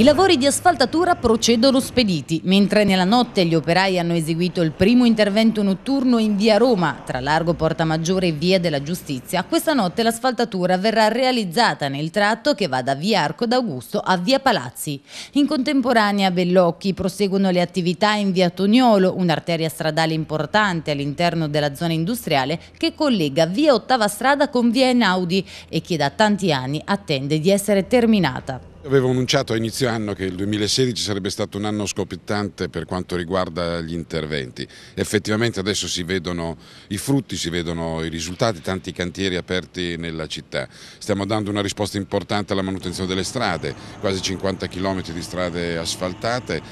I lavori di asfaltatura procedono spediti, mentre nella notte gli operai hanno eseguito il primo intervento notturno in via Roma, tra Largo Porta Maggiore e via della Giustizia. Questa notte l'asfaltatura verrà realizzata nel tratto che va da via Arco d'Augusto a via Palazzi. In contemporanea a Bellocchi proseguono le attività in via Tognolo, un'arteria stradale importante all'interno della zona industriale che collega via Ottava Strada con via Enaudi e che da tanti anni attende di essere terminata. Avevo annunciato a inizio anno che il 2016 sarebbe stato un anno scoppiettante per quanto riguarda gli interventi. Effettivamente adesso si vedono i frutti, si vedono i risultati, tanti cantieri aperti nella città. Stiamo dando una risposta importante alla manutenzione delle strade, quasi 50 km di strade asfaltate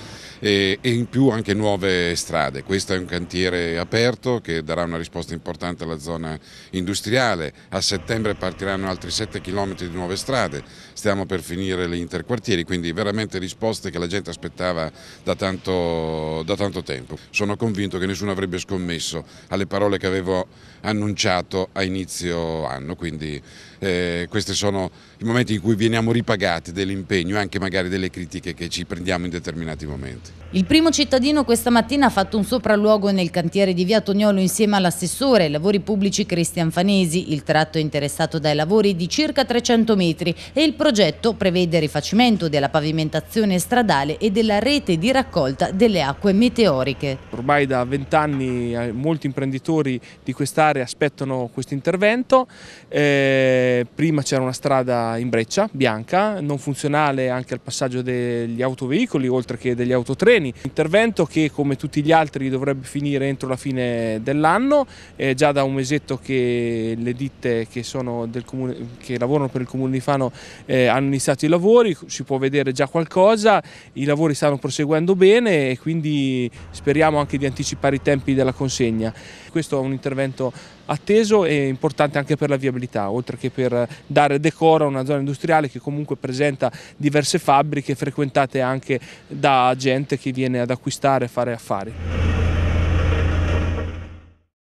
e, e in più anche nuove strade. Questo è un cantiere aperto che darà una risposta importante alla zona industriale. A settembre partiranno altri 7 km di nuove strade, stiamo per finire le interquartieri, quindi veramente risposte che la gente aspettava da tanto, da tanto tempo. Sono convinto che nessuno avrebbe scommesso alle parole che avevo annunciato a inizio anno, quindi eh, questi sono i momenti in cui veniamo ripagati dell'impegno e anche magari delle critiche che ci prendiamo in determinati momenti. Il primo cittadino questa mattina ha fatto un sopralluogo nel cantiere di Via Tognolo insieme all'assessore ai lavori pubblici Cristian Fanesi. Il tratto è interessato dai lavori di circa 300 metri e il progetto prevede il rifacimento della pavimentazione stradale e della rete di raccolta delle acque meteoriche. Ormai da vent'anni eh, molti imprenditori di quest'area aspettano questo intervento. Eh, prima c'era una strada in breccia, bianca, non funzionale anche al passaggio degli autoveicoli oltre che degli autotrasporti treni. Intervento che come tutti gli altri dovrebbe finire entro la fine dell'anno, è già da un mesetto che le ditte che, comune, che lavorano per il Comune di Fano eh, hanno iniziato i lavori, si può vedere già qualcosa, i lavori stanno proseguendo bene e quindi speriamo anche di anticipare i tempi della consegna. Questo è un intervento atteso e importante anche per la viabilità, oltre che per dare decoro a una zona industriale che comunque presenta diverse fabbriche frequentate anche da gente gente che viene ad acquistare e fare affari.